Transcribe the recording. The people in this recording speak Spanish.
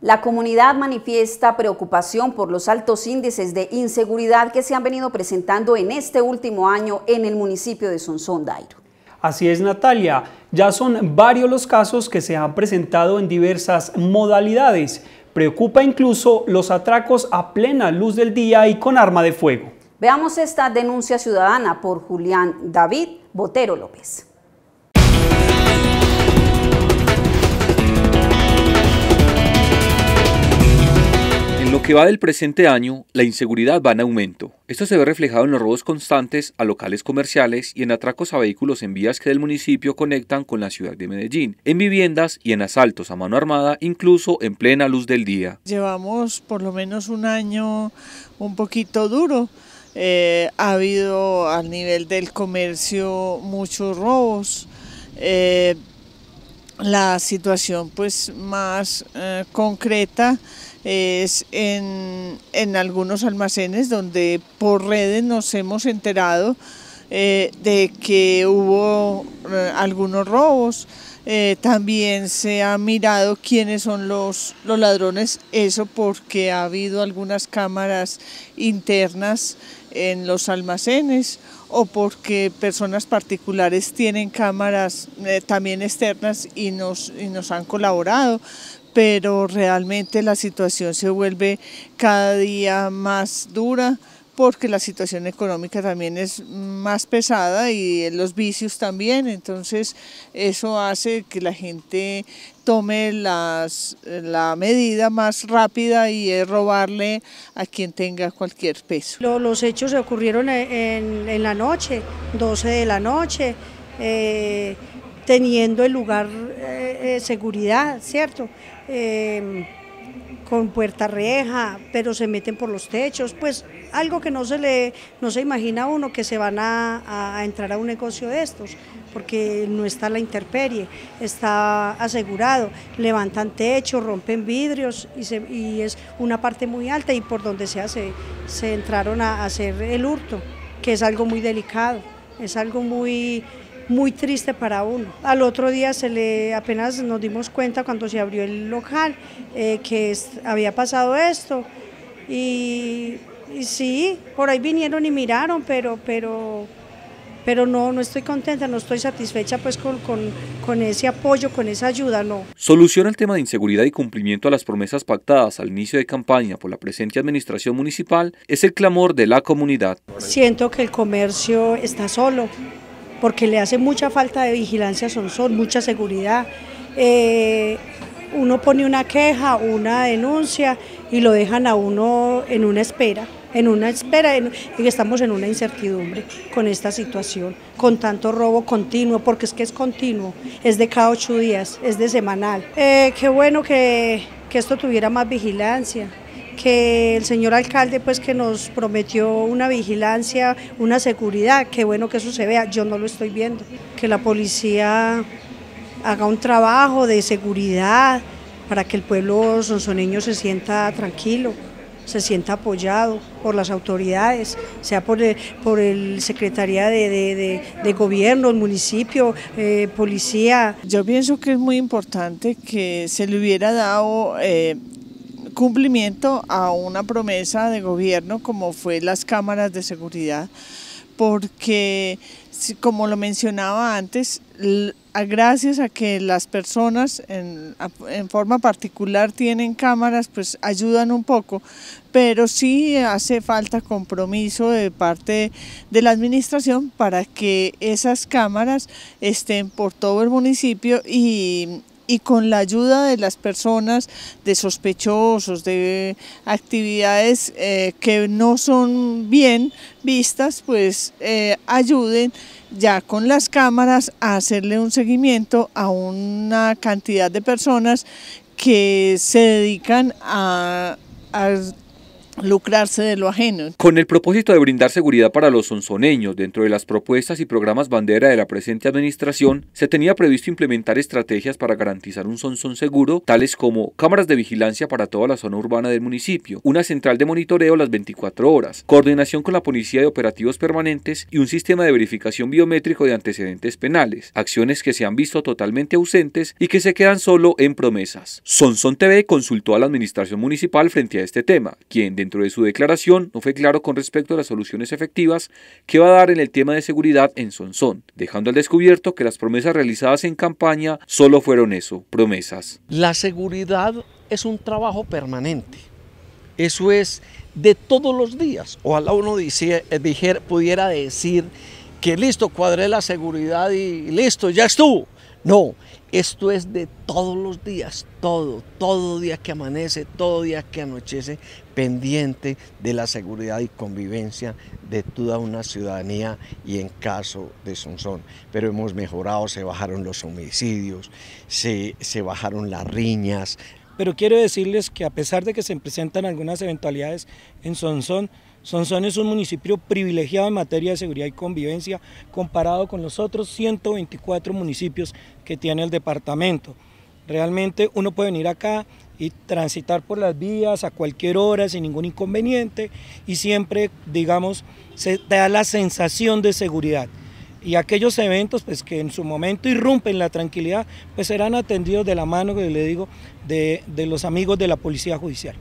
La comunidad manifiesta preocupación por los altos índices de inseguridad que se han venido presentando en este último año en el municipio de Dairo. Así es Natalia, ya son varios los casos que se han presentado en diversas modalidades. Preocupa incluso los atracos a plena luz del día y con arma de fuego. Veamos esta denuncia ciudadana por Julián David Botero López. En lo que va del presente año, la inseguridad va en aumento. Esto se ve reflejado en los robos constantes a locales comerciales y en atracos a vehículos en vías que del municipio conectan con la ciudad de Medellín, en viviendas y en asaltos a mano armada, incluso en plena luz del día. Llevamos por lo menos un año un poquito duro. Eh, ha habido al nivel del comercio muchos robos. Eh, la situación pues más eh, concreta es en, en algunos almacenes donde por redes nos hemos enterado eh, de que hubo eh, algunos robos. Eh, también se ha mirado quiénes son los, ladrones, eso porque ha habido algunas cámaras internas en los almacenes o porque personas particulares tienen cámaras también externas y nos, y nos han colaborado, pero realmente la situación se vuelve cada día más dura porque la situación económica también es más pesada y los vicios también, entonces eso hace que la gente tome la medida más rápida y es robarle a quien tenga cualquier peso. Los hechos se ocurrieron e, en, la noche, 12 de la noche, eh, teniendo el lugar eh, eh, seguridad, ¿cierto? con puerta reja, pero se meten por los techos, pues algo que no se le, no se imagina uno que se van a, entrar a un negocio de estos, porque no está la interperie, está asegurado, levantan techos, rompen vidrios y, es una parte muy alta y por donde sea se entraron a hacer el hurto, que es algo muy delicado, es algo muy muy triste para uno. Al otro día se le apenas nos dimos cuenta cuando se abrió el local eh, que había pasado esto y, sí, por ahí vinieron y miraron, pero, pero, pero no, no estoy contenta, no estoy satisfecha pues con, con, con ese apoyo, con esa ayuda, no. Soluciona el tema de inseguridad y cumplimiento a las promesas pactadas al inicio de campaña por la presente administración municipal es el clamor de la comunidad. Siento que el comercio está solo, porque le hace mucha falta de vigilancia a Sonsón, mucha seguridad. Eh, uno pone una queja, una denuncia y lo dejan a uno en una espera, en una espera, y estamos en una incertidumbre con esta situación, con tanto robo continuo, porque es que es continuo, es de cada ocho días, es de semanal. Eh, qué bueno que esto tuviera más vigilancia que el señor alcalde pues que nos prometió una vigilancia, una seguridad, qué bueno que eso se vea, yo no lo estoy viendo, que la policía haga un trabajo de seguridad para que el pueblo sonzoneño se sienta tranquilo se sienta apoyado por las autoridades, sea por el, por el Secretaría de, Gobierno, el municipio, eh, policía. Yo pienso que es muy importante que se le hubiera dado eh, cumplimiento a una promesa de gobierno como fue las cámaras de seguridad, porque como lo mencionaba antes, gracias a que las personas en, forma particular tienen cámaras, pues ayudan un poco, pero sí hace falta compromiso de parte de la administración para que esas cámaras estén por todo el municipio y y con la ayuda de las personas, de sospechosos, de actividades eh, que no son bien vistas, pues eh, ayuden ya con las cámaras a hacerle un seguimiento a una cantidad de personas que se dedican a lucrarse de lo ajeno. Con el propósito de brindar seguridad para los sonsoneños, dentro de las propuestas y programas bandera de la presente administración, se tenía previsto implementar estrategias para garantizar un Sonson seguro, tales como cámaras de vigilancia para toda la zona urbana del municipio, una central de monitoreo las 24 horas, coordinación con la policía de operativos permanentes y un sistema de verificación biométrico de antecedentes penales, acciones que se han visto totalmente ausentes y que se quedan solo en promesas. Sonson TV consultó a la administración municipal frente a este tema, quien Dentro de su declaración, no fue claro con respecto a las soluciones efectivas que va a dar en el tema de seguridad en Sonsón, dejando al descubierto que las promesas realizadas en campaña solo fueron eso, promesas. La seguridad es un trabajo permanente. Eso es de todos los días. Ojalá uno dice, eh, pudiera decir que listo, cuadré la seguridad y listo, ya estuvo. No, esto es de todos los días, todo, todo día que amanece, todo día que anochece, pendiente de la seguridad y convivencia de toda una ciudadanía y en caso de Sonsón. Pero hemos mejorado, se bajaron los homicidios, se, bajaron las riñas. Pero quiero decirles que a pesar de que se presentan algunas eventualidades en Sonsón, Sonsón es un municipio privilegiado en materia de seguridad y convivencia comparado con los otros 124 municipios que tiene el departamento. Realmente uno puede venir acá y transitar por las vías a cualquier hora sin ningún inconveniente y siempre, digamos, se da la sensación de seguridad. Y aquellos eventos pues, que en su momento irrumpen la tranquilidad, pues serán atendidos de la mano, que le digo, de los amigos de la Policía Judicial.